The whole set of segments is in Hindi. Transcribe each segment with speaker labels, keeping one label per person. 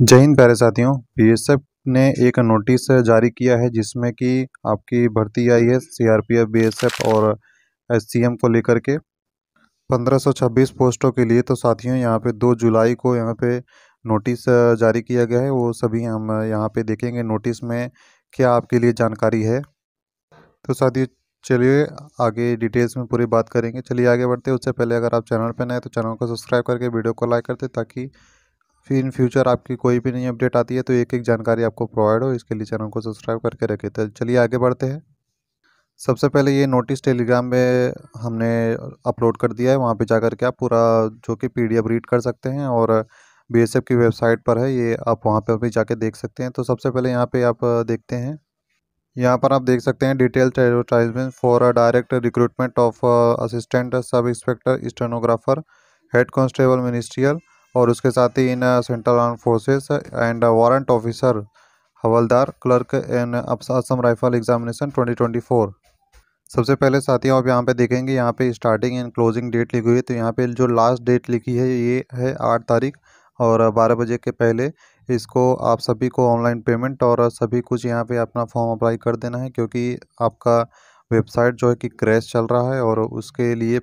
Speaker 1: जय हिंद प्यारे साथियों बीएसएफ ने एक नोटिस जारी किया है जिसमें कि आपकी भर्ती आई है सीआरपीएफ बीएसएफ और एससीएम को लेकर के 1526 पोस्टों के लिए तो साथियों यहाँ पे 2 जुलाई को यहाँ पे नोटिस जारी किया गया है वो सभी हम यहाँ पे देखेंगे नोटिस में क्या आपके लिए जानकारी है तो साथियों चलिए आगे डिटेल्स में पूरी बात करेंगे चलिए आगे बढ़ते हैं उससे पहले अगर आप चैनल पर नए तो चैनल को सब्सक्राइब करके वीडियो को लाइक करते ताकि फिर इन फ्यूचर आपकी कोई भी नई अपडेट आती है तो एक एक जानकारी आपको प्रोवाइड हो इसके लिए चैनल को सब्सक्राइब करके रखें तो चलिए आगे बढ़ते हैं सबसे पहले ये नोटिस टेलीग्राम में हमने अपलोड कर दिया है वहाँ पे जाकर के आप पूरा जो कि पीडीएफ रीड कर सकते हैं और बीएसएफ की वेबसाइट पर है ये आप वहाँ पर भी जाके देख सकते हैं तो सबसे पहले यहाँ पे आप देखते हैं यहाँ पर आप देख सकते हैं detail advertisement for direct recruitment of assistant sub inspector stenographer head constable ministerial और उसके साथ ही in central arm forces and warrant officer हवलदार clerk in Assam rifle examination 2024 सबसे पहले साथियों आप यहाँ पे देखेंगे यहाँ पे स्टार्टिंग एंड क्लोजिंग डेट लिखी हुई है तो यहाँ पे जो लास्ट डेट लिखी है ये है आठ तारीख और बारह बजे के पहले इसको आप सभी को ऑनलाइन पेमेंट और सभी कुछ यहाँ पर अपना फॉर्म अप्लाई कर देना है क्योंकि आपका वेबसाइट जो है कि क्रैश चल रहा है और उसके लिए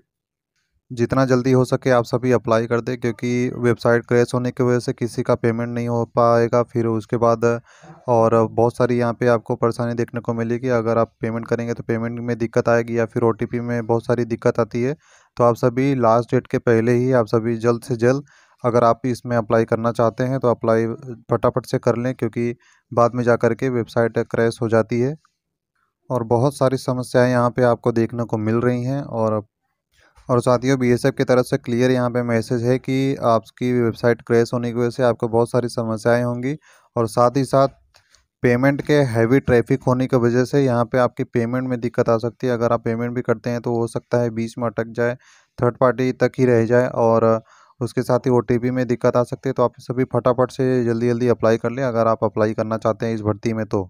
Speaker 1: जितना जल्दी हो सके आप सभी अप्लाई कर दें क्योंकि वेबसाइट क्रैश होने की वजह से किसी का पेमेंट नहीं हो पाएगा फिर उसके बाद और बहुत सारी यहाँ पे आपको परेशानी देखने को मिलेगी अगर आप पेमेंट करेंगे तो पेमेंट में दिक्कत आएगी या फिर ओ में बहुत सारी दिक्कत आती है तो आप सभी लास्ट डेट के पहले ही आप सभी जल्द से जल्द अगर आप इसमें अप्लाई करना चाहते हैं तो अप्लाई फटाफट से कर लें क्योंकि बाद में जा कर के वेबसाइट क्रैश हो जाती है और बहुत सारी समस्याएं यहाँ पे आपको देखने को मिल रही हैं और और साथियों बी एस एफ की तरफ से क्लियर यहाँ पे मैसेज है कि आपकी वेबसाइट क्रैश होने की वजह से आपको बहुत सारी समस्याएं होंगी और साथ ही साथ पेमेंट के हैवी ट्रैफिक होने की वजह से यहाँ पे आपकी पेमेंट में दिक्कत आ सकती है अगर आप पेमेंट भी करते हैं तो हो सकता है बीच में अटक जाए थर्ड पार्टी तक ही रह जाए और उसके साथ ही ओ में दिक्कत आ सकती है तो आप सभी फटाफट से जल्दी जल्दी अप्लाई कर लें अगर आप अप्लाई करना चाहते हैं इस भर्ती में तो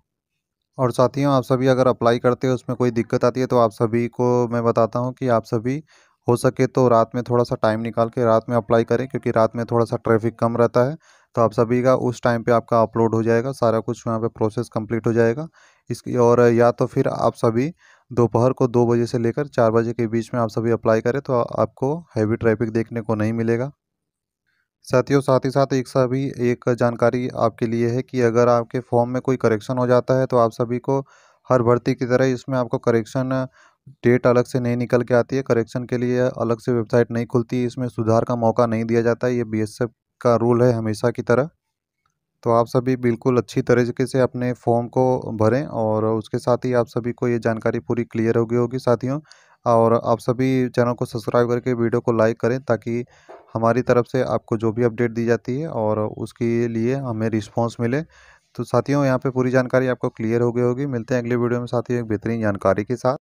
Speaker 1: और साथियों आप सभी अगर अप्लाई करते हैं उसमें कोई दिक्कत आती है तो आप सभी को मैं बताता हूँ कि आप सभी हो सके तो रात में थोड़ा सा टाइम निकाल के रात में अप्लाई करें क्योंकि रात में थोड़ा सा ट्रैफिक कम रहता है तो आप सभी का उस टाइम पे आपका अपलोड हो जाएगा सारा कुछ वहाँ पे प्रोसेस कंप्लीट हो जाएगा इसकी और या तो फिर आप सभी दोपहर को दो बजे से लेकर चार बजे के बीच में आप सभी अप्लाई करें तो आपको हैवी ट्रैफिक देखने को नहीं मिलेगा साथियों साथ ही साथ एक सभी एक जानकारी आपके लिए है कि अगर आपके फॉर्म में कोई करेक्शन हो जाता है तो आप सभी को हर भर्ती की तरह इसमें आपको करेक्शन डेट अलग से नहीं निकल के आती है करेक्शन के लिए अलग से वेबसाइट नहीं खुलती इसमें सुधार का मौका नहीं दिया जाता है ये बी का रूल है हमेशा की तरह तो आप सभी बिल्कुल अच्छी तरीके से अपने फॉर्म को भरें और उसके साथ ही आप सभी को ये जानकारी पूरी क्लियर हो गई होगी साथियों और आप सभी चैनल को सब्सक्राइब करके वीडियो को लाइक करें ताकि हमारी तरफ से आपको जो भी अपडेट दी जाती है और उसके लिए हमें रिस्पॉन्स मिले तो साथियों यहाँ पे पूरी जानकारी आपको क्लियर हो गई होगी मिलते हैं अगले वीडियो में साथियों एक बेहतरीन जानकारी के साथ